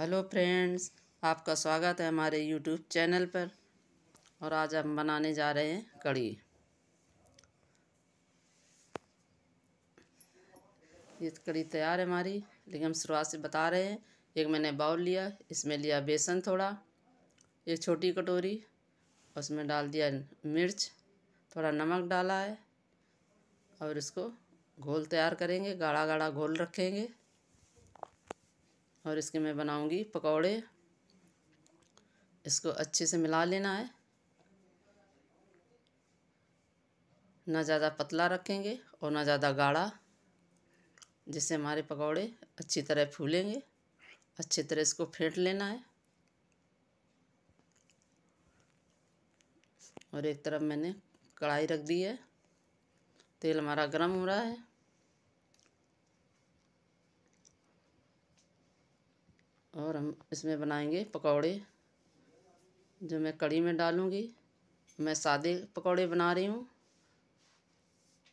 hello friends आपका स्वागत है हमारे यूट्यूब चैनल पर और आज हम बनाने जा रहे हैं कड़ी ये कड़ी तैयार है हमारी लेकिन हम शुरुआत से बता रहे हैं एक मैंने बाउल लिया इसमें लिया बेसन थोड़ा एक छोटी कटोरी उसमें डाल दिया मिर्च थोड़ा नमक डाला है और इसको घोल तैयार करेंगे गाढ़ा गाढ़ा घोल रखेंगे और इसके मैं बनाऊंगी पकौड़े इसको अच्छे से मिला लेना है ना ज़्यादा पतला रखेंगे और ना ज़्यादा गाढ़ा जिससे हमारे पकौड़े अच्छी तरह फूलेंगे अच्छी तरह इसको फेंट लेना है और एक तरफ मैंने कढ़ाई रख दी है तेल हमारा गर्म हो रहा है और हम इसमें बनाएंगे पकौड़े जो मैं कड़ी में डालूँगी मैं सादे पकौड़े बना रही हूँ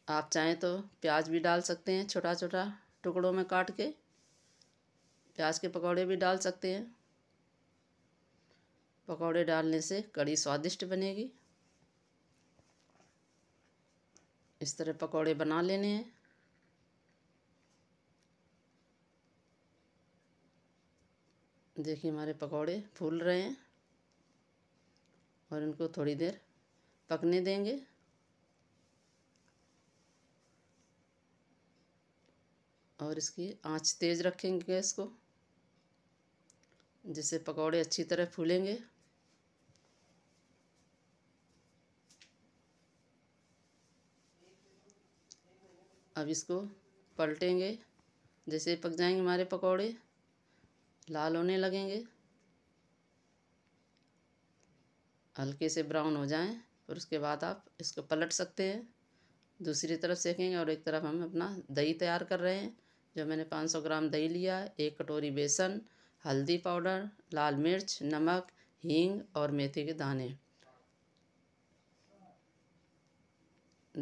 आप चाहें तो प्याज भी डाल सकते हैं छोटा छोटा टुकड़ों में काट के प्याज के पकौड़े भी डाल सकते हैं पकौड़े डालने से कड़ी स्वादिष्ट बनेगी इस तरह पकौड़े बना लेने हैं देखिए हमारे पकौड़े फूल रहे हैं और इनको थोड़ी देर पकने देंगे और इसकी आंच तेज़ रखेंगे गैस को जिससे पकौड़े अच्छी तरह फूलेंगे अब इसको पलटेंगे जैसे पक जाएंगे हमारे पकौड़े लाल होने लगेंगे हल्के से ब्राउन हो जाएं फिर उसके बाद आप इसको पलट सकते हैं दूसरी तरफ सेकेंगे और एक तरफ हम अपना दही तैयार कर रहे हैं जो मैंने 500 ग्राम दही लिया एक कटोरी बेसन हल्दी पाउडर लाल मिर्च नमक हींग और मेथी के दाने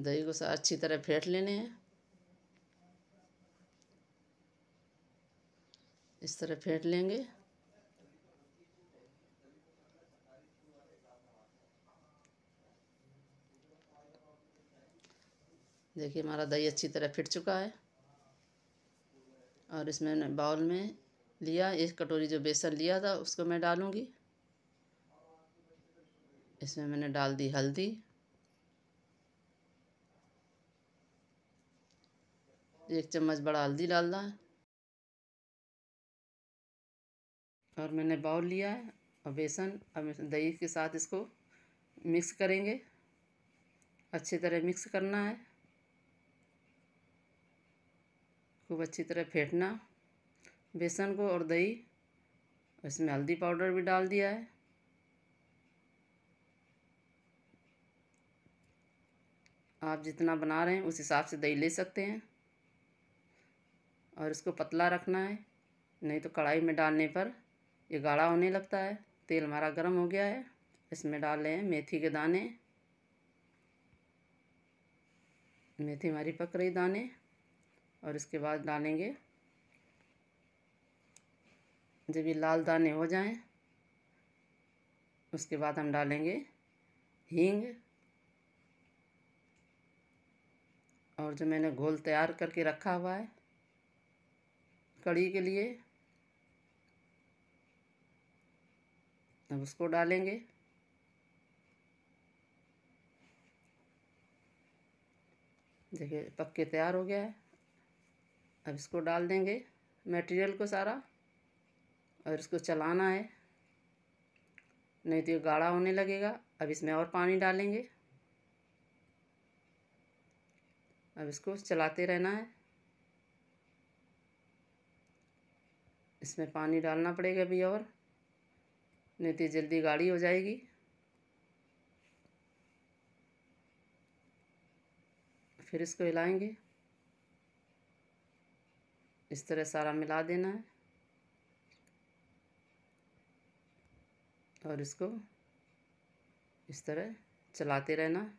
दही को अच्छी तरह फेंट लेने हैं इस तरह फेंट लेंगे देखिए हमारा दही अच्छी तरह फिट चुका है और इसमें बाउल में लिया एक कटोरी जो बेसन लिया था उसको मैं डालूँगी इसमें मैंने डाल दी हल्दी एक चम्मच बड़ा हल्दी डालना है और मैंने बाउल लिया है और बेसन अब दही के साथ इसको मिक्स करेंगे अच्छी तरह मिक्स करना है खूब अच्छी तरह फेंटना बेसन को और दही इसमें हल्दी पाउडर भी डाल दिया है आप जितना बना रहे हैं उस हिसाब से दही ले सकते हैं और इसको पतला रखना है नहीं तो कढ़ाई में डालने पर ये गाढ़ा होने लगता है तेल हमारा गर्म हो गया है इसमें डाल रहे हैं मेथी के दाने मेथी हमारी पक रही दाने और इसके बाद डालेंगे जब ये लाल दाने हो जाएं उसके बाद हम डालेंगे हींग और जो मैंने घोल तैयार करके रखा हुआ है कड़ी के लिए तब उसको डालेंगे देखिए पक्के तैयार हो गया है अब इसको डाल देंगे मटेरियल को सारा और इसको चलाना है नहीं तो ये गाढ़ा होने लगेगा अब इसमें और पानी डालेंगे अब इसको चलाते रहना है इसमें पानी डालना पड़ेगा अभी और नहीं तो जल्दी गाड़ी हो जाएगी फिर इसको हिलाएंगे इस तरह सारा मिला देना है और इसको इस तरह चलाते रहना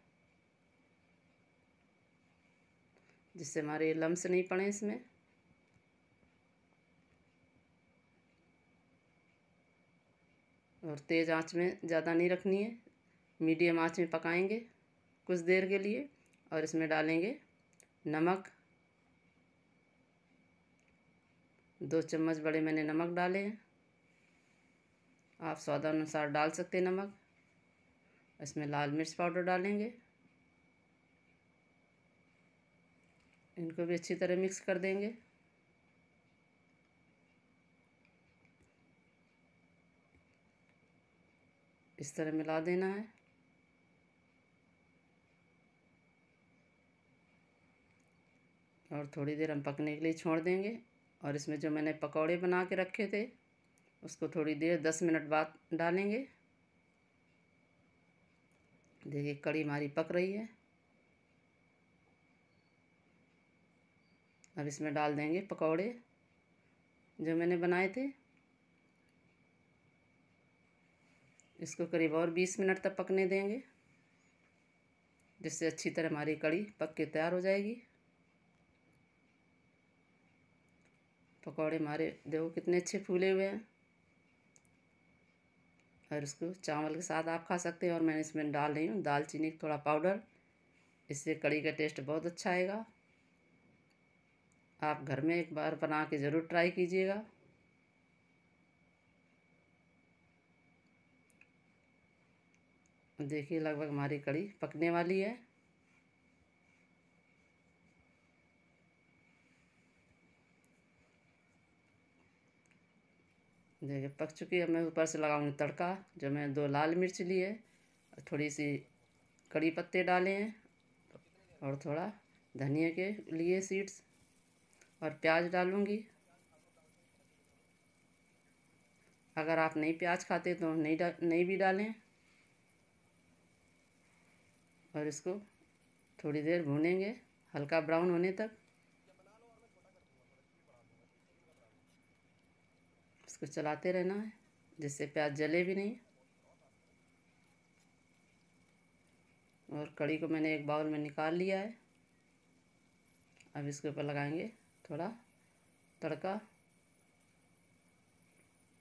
जिससे हमारे लम्स नहीं पड़े इसमें और तेज़ आंच में ज़्यादा नहीं रखनी है मीडियम आंच में पकाएंगे कुछ देर के लिए और इसमें डालेंगे नमक दो चम्मच बड़े मैंने नमक डाले हैं आप स्वादानुसार डाल सकते हैं नमक इसमें लाल मिर्च पाउडर डालेंगे इनको भी अच्छी तरह मिक्स कर देंगे इस तरह मिला देना है और थोड़ी देर हम पकने के लिए छोड़ देंगे और इसमें जो मैंने पकौड़े बना के रखे थे उसको थोड़ी देर दस मिनट बाद डालेंगे देखिए कड़ी हमारी पक रही है अब इसमें डाल देंगे पकौड़े जो मैंने बनाए थे इसको करीब और बीस मिनट तक पकने देंगे जिससे अच्छी तरह हमारी कड़ी पक के तैयार हो जाएगी पकौड़े हमारे देखो कितने अच्छे फूले हुए हैं और इसको चावल के साथ आप खा सकते हैं और मैंने इसमें डाल रही हूँ दालचीनी का थोड़ा पाउडर इससे कड़ी का टेस्ट बहुत अच्छा आएगा आप घर में एक बार बना के ज़रूर ट्राई कीजिएगा देखिए लगभग हमारी कड़ी पकने वाली है देखिए पक चुकी है मैं ऊपर से लगाऊंगी तड़का जो मैं दो लाल मिर्च ली है और थोड़ी सी कड़ी पत्ते डाले हैं और थोड़ा धनिया के लिए सीड्स और प्याज डालूंगी अगर आप नहीं प्याज खाते तो नहीं डा नहीं भी डालें और इसको थोड़ी देर भूनेंगे हल्का ब्राउन होने तक इसको चलाते रहना है जिससे प्याज जले भी नहीं और कड़ी को मैंने एक बाउल में निकाल लिया है अब इसके ऊपर लगाएंगे थोड़ा तड़का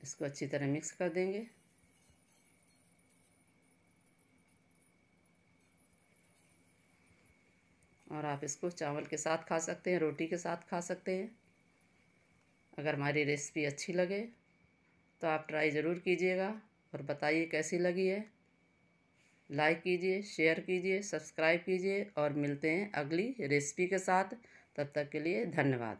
इसको अच्छी तरह मिक्स कर देंगे और आप इसको चावल के साथ खा सकते हैं रोटी के साथ खा सकते हैं अगर हमारी रेसिपी अच्छी लगे तो आप ट्राई ज़रूर कीजिएगा और बताइए कैसी लगी है लाइक कीजिए शेयर कीजिए सब्सक्राइब कीजिए और मिलते हैं अगली रेसिपी के साथ तब तक के लिए धन्यवाद